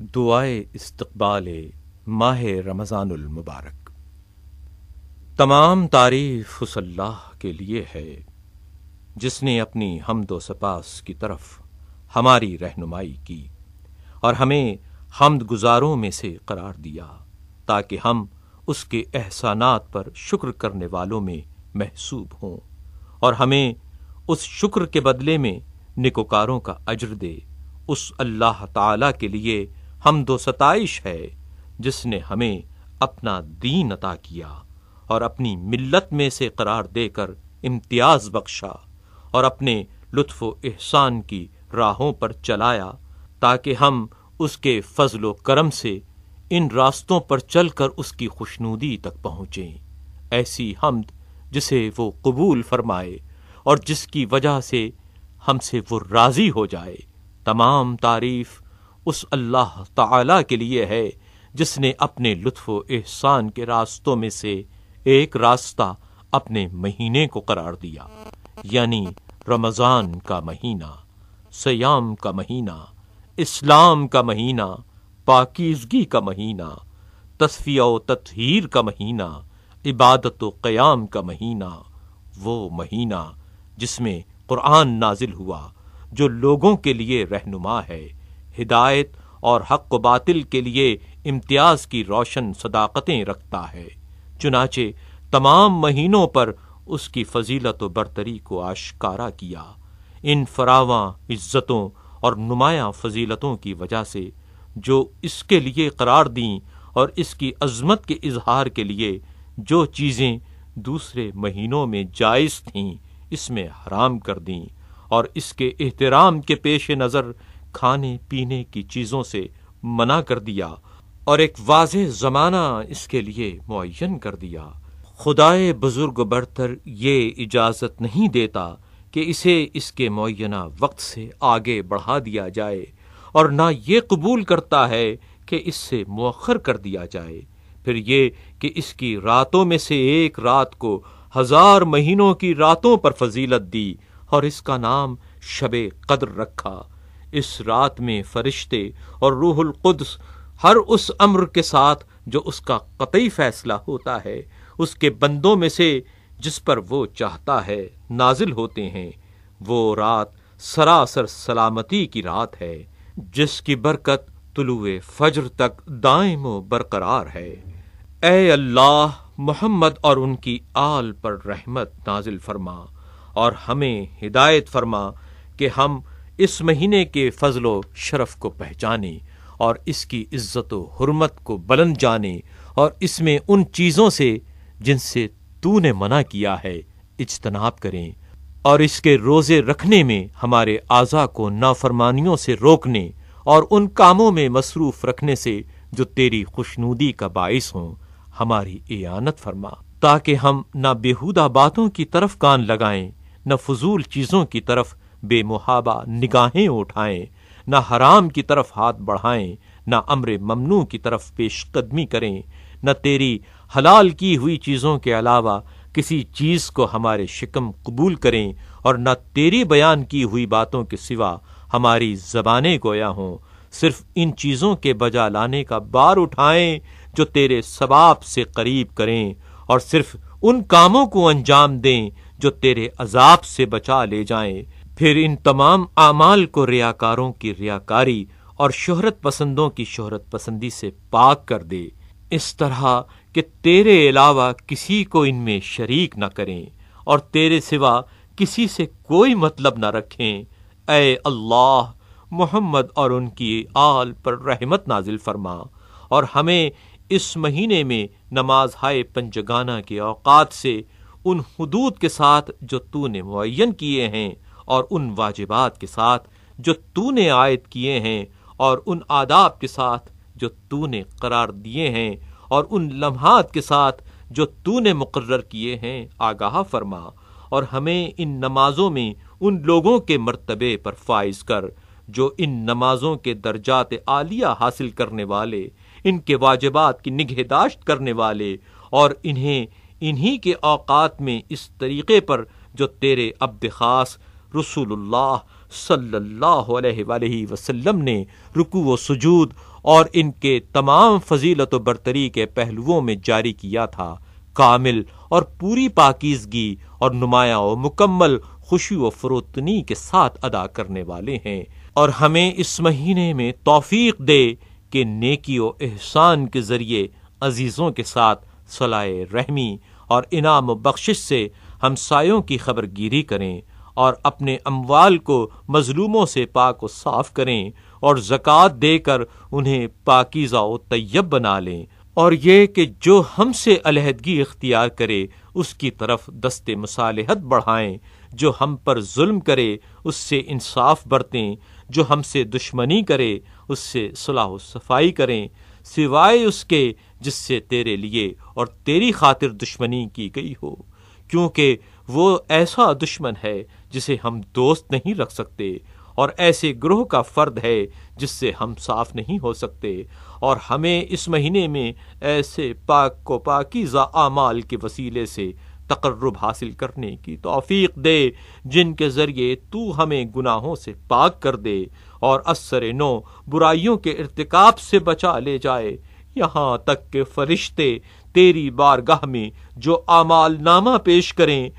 दुआए इस्तबाल माह रमज़ानमबारक तमाम तारीफ उसल्लाह के लिए है जिसने अपनी हमदो सपास की तरफ हमारी रहनुमाई की और हमें हमद गुजारों में से करार दिया ताकि हम उसके एहसानात पर शुक्र करने वालों में महसूब हों और हमें उस शुक्र के बदले में निकोकारों का अजर दे उस अल्लाह ताला के लिए हम दो सताइश है जिसने हमें अपना दीन अता किया और अपनी मिल्लत में से करार देकर इम्तियाज बख्शा और अपने लुत्फ एहसान की राहों पर चलाया ताकि हम उसके फजलो करम से इन रास्तों पर चलकर उसकी खुशनूदी तक पहुंचे ऐसी हमद जिसे वो कबूल फरमाए और जिसकी वजह से हमसे वो राज़ी हो जाए तमाम तारीफ़ उस अल्लाह ताला के लिए है जिसने अपने लुत्फ एहसान के रास्तों में से एक रास्ता अपने महीने को करार दिया यानी रमज़ान का महीना सयाम का महीना इस्लाम का महीना पाकिजगी का महीना तस्फिया तथहर का महीना इबादत क़याम का महीना वो महीना जिसमें कुरान नाजिल हुआ जो लोगों के लिए रहनुमा है हिदायत और हक बातिल के लिए इम्तियाज की रोशन सदाकतें रखता है चुनाचे तमाम महीनों पर उसकी फजीलत बरतरी को आशकारा किया इन फरावा इज्जतों और नुमाया फजीलतों की वजह से जो इसके लिए करार दी और इसकी अजमत के इजहार के लिए जो चीज़ें दूसरे महीनों में जायज़ थीं इसमें हराम कर दी और इसके एहतराम के पेश नज़र खाने पीने की चीज़ों से मना कर दिया और एक वाज ज़माना इसके लिए मुन कर दिया खुदाए बुज़ुर्ग बढ़तर ये इजाज़त नहीं देता कि इसे इसके मुना वक्त से आगे बढ़ा दिया जाए और ना ये कबूल करता है कि इससे मौखर कर दिया जाए फिर ये कि इसकी रातों में से एक रात को हज़ार महीनों की रातों पर फजीलत दी और इसका नाम शब कदर रखा इस रात में फरिश्ते और रूहुल कुद्स हर उस अम्र के साथ जो उसका कतई फैसला होता है उसके बंदों में से जिस पर वो चाहता है नाजिल होते हैं वो रात सरासर सलामती की रात है जिसकी बरकत तुलुए फजर तक दायम बरकरार है ए अल्लाह मोहम्मद और उनकी आल पर रहमत नाजिल फरमा और हमें हिदायत फरमा कि हम इस महीने के फजलो शरफ को पहचाने और इसकी इज्जत हरमत को बुलंद जाने और इसमें उन चीज़ों से जिनसे तू ने मना किया है इजतनाब करें और इसके रोज़े रखने में हमारे आज़ा को नाफरमानियों से रोकने और उन कामों में मसरूफ़ रखने से जो तेरी खुशनूदी का बायस हों हमारी एयानत फरमा ताकि हम ना बेहूदा बातों की तरफ कान लगाएं न फजूल चीज़ों की तरफ बेमुहाबा निगाहें उठाएं ना हराम की तरफ हाथ बढ़ाएं ना अमर ममनू की तरफ पेशकदमी करें न तेरी हलाल की हुई चीज़ों के अलावा किसी चीज़ को हमारे शिकम कबूल करें और न तेरी बयान की हुई बातों के सिवा हमारी जबानें गोया हों सिर्फ इन चीज़ों के बजा लाने का बार उठाएं जो तेरे सबाब से करीब करें और सिर्फ उन कामों को अंजाम दें जो तेरे अजाब से बचा ले जाएं फिर इन तमाम आमाल को रियाकारों की रियाकारी और शोहरत पसंदों की शोहरत पसंदी से पाक कर दे इस तरह कि तेरे अलावा किसी को इनमें शरीक न करें और तेरे सिवा किसी से कोई मतलब न रखें ए अल्लाह मोहम्मद और उनकी आल पर रहमत नाजिल फरमा और हमें इस महीने में नमाज हाय पंजगाना के औकात से उन हदूद के साथ जो तूने मुन किए हैं और उन वाजिबात के साथ जो तू ने आयद किए हैं और उन आदाब के साथ जो तू ने करार दिए हैं और उन लम्हात के साथ जो तू ने मुकर किए हैं आगाह फरमा और हमें इन नमाजों में उन लोगों के मरतबे पर फाइज कर जो इन नमाजों के दर्जात आलिया हासिल करने वाले इनके वाजबात की निगहदाश्त करने वाले और इन्हें इन्हीं के औकात में इस तरीक़े पर जो तेरे अब्द खास रसूलुल्लाह वसल्लम ने रुकू व सजूद और इनके तमाम फजीलत बरतरी के पहलुओं में जारी किया था कामिल और पूरी पाकिजगी और नुमाया व मुकम्मल खुशी व फरोतनी के साथ अदा करने वाले हैं और हमें इस महीने में तोफीक दे के नेकी व एहसान के ज़रिए अजीज़ों के साथ सलाह रहमी और इनाम बख्शिश से हमसायों की खबरगिरी करें और अपने अमवाल को मजलूमों से पाक व साफ करें और ज़क़़त देकर उन्हें पाकिज़ा तैयब बना लें और ये कि जो हमसे अलहदगी इख्तियार करे उसकी तरफ दस्ते मसालहत बढ़ाएं जो हम पर जुल्म करे उससे इंसाफ बरतें जो हमसे दुश्मनी करे उससे सलाह सफाई करें सिवाय उसके जिससे तेरे लिए और तेरी खातिर दुश्मनी की गई हो क्योंकि वो ऐसा दुश्मन है जिसे हम दोस्त नहीं रख सकते और ऐसे ग्रोह का फर्द है जिससे हम साफ नहीं हो सकते और हमें इस महीने में ऐसे पाक को पाकिजा आमाल के वसीले से तकर्रब हासिल करने की तोफीक दे जिनके ज़रिए तू हमें गुनाहों से पाक कर दे और असर नो बुराइयों के irtikab से बचा ले जाए यहाँ तक के फरिश्ते तेरी बारगाह में जो आमाल नामा पेश करें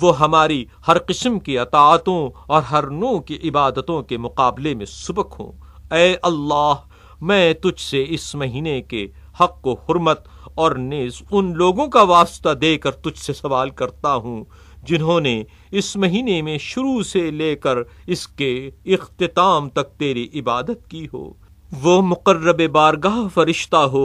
वो हमारी हर किस्म की अतातों और हर नू की इबादतों के मुकाबले में सबक हों ए अल्लाह मैं तुझसे इस महीने के हक को हरमत और नेज उन लोगों का वास्ता देकर तुझसे सवाल करता हूँ जिन्होंने इस महीने में शुरू से लेकर इसके इख्ताम तक तेरी इबादत की हो वो मुकर्रब बारगाह फरिश्ता हो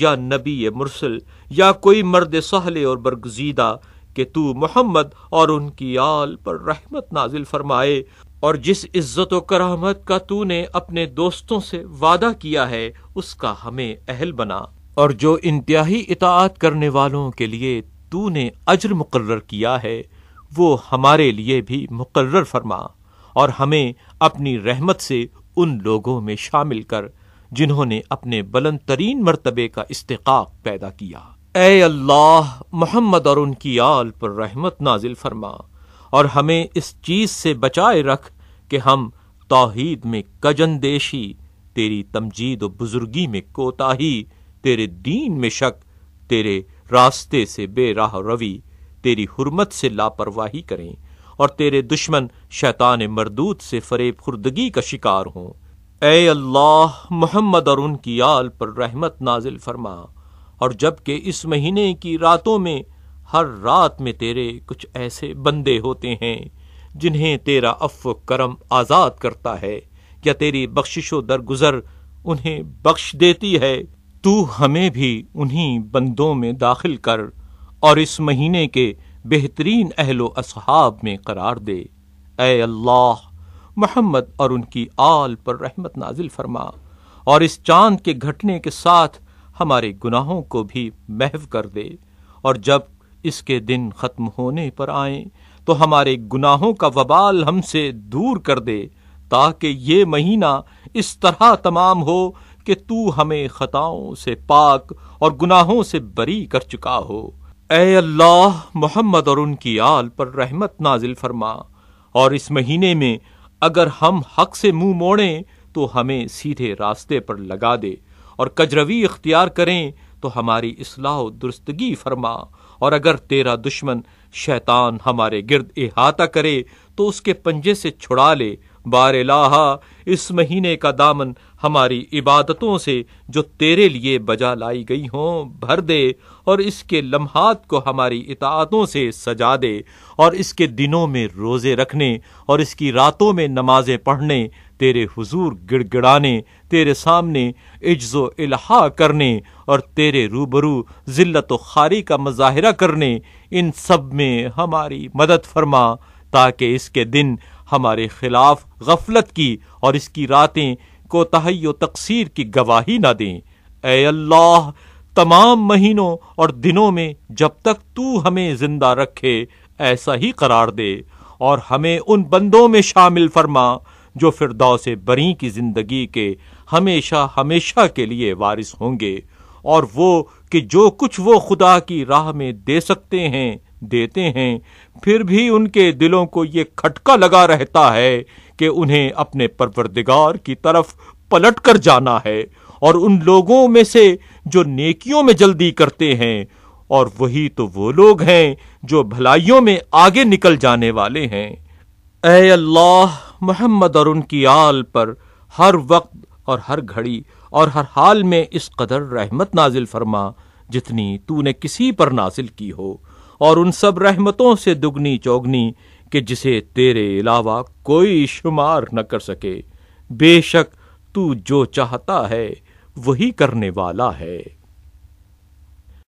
या नबी मुरसल या कोई मर्द सहले और बरगजीदा कि तू मोहम्मद और उनकी आल पर रहमत नाजिल फरमाए और जिस इज्जत व करामत का तूने अपने दोस्तों से वादा किया है उसका हमें अहल बना और जो इंतहाई इतात करने वालों के लिए तूने अजर मुकर्र किया है वो हमारे लिए भी मुकर्र फरमा और हमें अपनी रहमत से उन लोगों में शामिल कर जिन्होंने अपने बुलंद तरीन मरतबे का इस्तेकाक पैदा किया ए अल्लाह मोहम्मद और उनकी आल पर रहमत नाजिल फरमा और हमें इस चीज़ से बचाए रख कि हम तोहीद में कजन देशी तेरी तमजीद और बुजुर्गी में कोताही तेरे दीन में शक तेरे रास्ते से बेराह रवि तेरी हुरमत से लापरवाही करें और तेरे दुश्मन शैतान मरदूत से फरेब खुर्दगी का शिकार हों ए अल्लाह मोहम्मद और उनकी आल पर रहमत नाजिल फरमा और जबकि इस महीने की रातों में हर रात में तेरे कुछ ऐसे बंदे होते हैं जिन्हें तेरा अफ करम आज़ाद करता है या तेरी बख्शिशो दरगुजर उन्हें बख्श देती है तू हमें भी उन्हीं बंदों में दाखिल कर और इस महीने के बेहतरीन अहलो असहाब में करार दे ए अल्लाह मोहम्मद और उनकी आल पर रहमत नाजिल फरमा और इस चांद के घटने के साथ हमारे गुनाहों को भी महव कर दे और जब इसके दिन खत्म होने पर आए तो हमारे गुनाहों का वबाल हमसे दूर कर दे ताकि ये महीना इस तरह तमाम हो कि तू हमें खताओं से पाक और गुनाहों से बरी कर चुका हो ए अल्लाह मोहम्मद और उनकी आल पर रहमत नाजिल फरमा और इस महीने में अगर हम हक से मुंह मोड़ें तो हमें सीधे रास्ते पर लगा दे और कजरवी इख्तियार करें तो हमारी इसलाह दुरुस्तगी फरमा और अगर तेरा दुश्मन शैतान हमारे गिरद अहाता करे तो उसके पंजे से छुड़ा ले बार लाहा इस महीने का दामन हमारी इबादतों से जो तेरे लिए बजा लाई गई हों भर दे और इसके लम्हात को हमारी इतातों से सजा दे और इसके दिनों में रोज़े रखने और इसकी रातों में नमाज़ें पढ़ने तेरे हुजूर गिड़गिड़ाने तेरे सामने इज्जो इल्हा करने और तेरे रूबरू ज़िल्लत खारी का मजाहरा करने इन सब में हमारी मदद फरमा ताकि इसके दिन हमारे खिलाफ गफलत की और इसकी रातें कोताही तकसीर की गवाही ना दें अल्लाह तमाम महीनों और दिनों में जब तक तू हमें जिंदा रखे ऐसा ही करार दे और हमें उन बंदों में शामिल फरमा जो दौ से बरी की जिंदगी के हमेशा हमेशा के लिए वारिस होंगे और वो कि जो कुछ वो खुदा की राह में दे सकते हैं देते हैं फिर भी उनके दिलों को ये खटका लगा रहता है कि उन्हें अपने परवरदिगार की तरफ पलट कर जाना है और उन लोगों में से जो नेकियों में जल्दी करते हैं और वही तो वो लोग हैं जो भलाइयों में आगे निकल जाने वाले हैं अल्लाह मोहम्मद और उनकी आल पर हर वक्त और हर घड़ी और हर हाल में इस कदर रहमत नाजिल फरमा जितनी तूने किसी पर नाजिल की हो और उन सब रहमतों से दुगनी चौगनी कि जिसे तेरे अलावा कोई शुमार न कर सके बेशक तू जो चाहता है वही करने वाला है